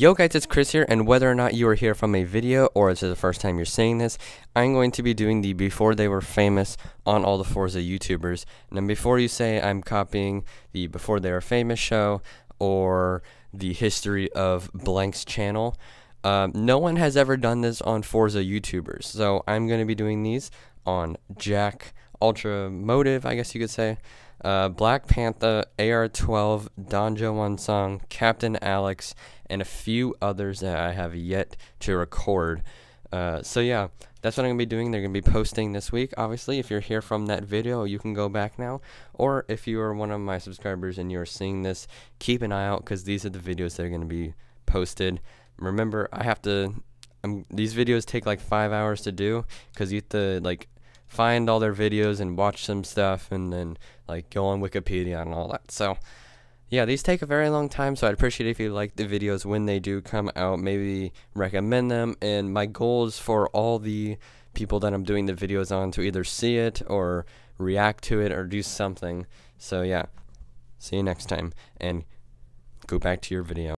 Yo guys, it's Chris here, and whether or not you are here from a video or this is the first time you're seeing this, I'm going to be doing the before they were famous on all the Forza YouTubers. And then before you say I'm copying the before they were famous show or the history of Blank's channel, um, no one has ever done this on Forza YouTubers. So I'm going to be doing these on Jack Ultra Motive, I guess you could say, uh, Black Panther, AR-12, Donjo Song, Captain Alex, and a few others that I have yet to record. Uh, so yeah, that's what I'm going to be doing. They're going to be posting this week. Obviously, if you're here from that video, you can go back now. Or if you are one of my subscribers and you're seeing this, keep an eye out because these are the videos that are going to be posted. Remember, I have to... Um, these videos take like five hours to do because you have to like find all their videos and watch some stuff and then like go on Wikipedia and all that. So yeah, these take a very long time, so I'd appreciate if you like the videos when they do come out, maybe recommend them. And my goals for all the people that I'm doing the videos on to either see it or react to it or do something. So yeah, see you next time and go back to your video.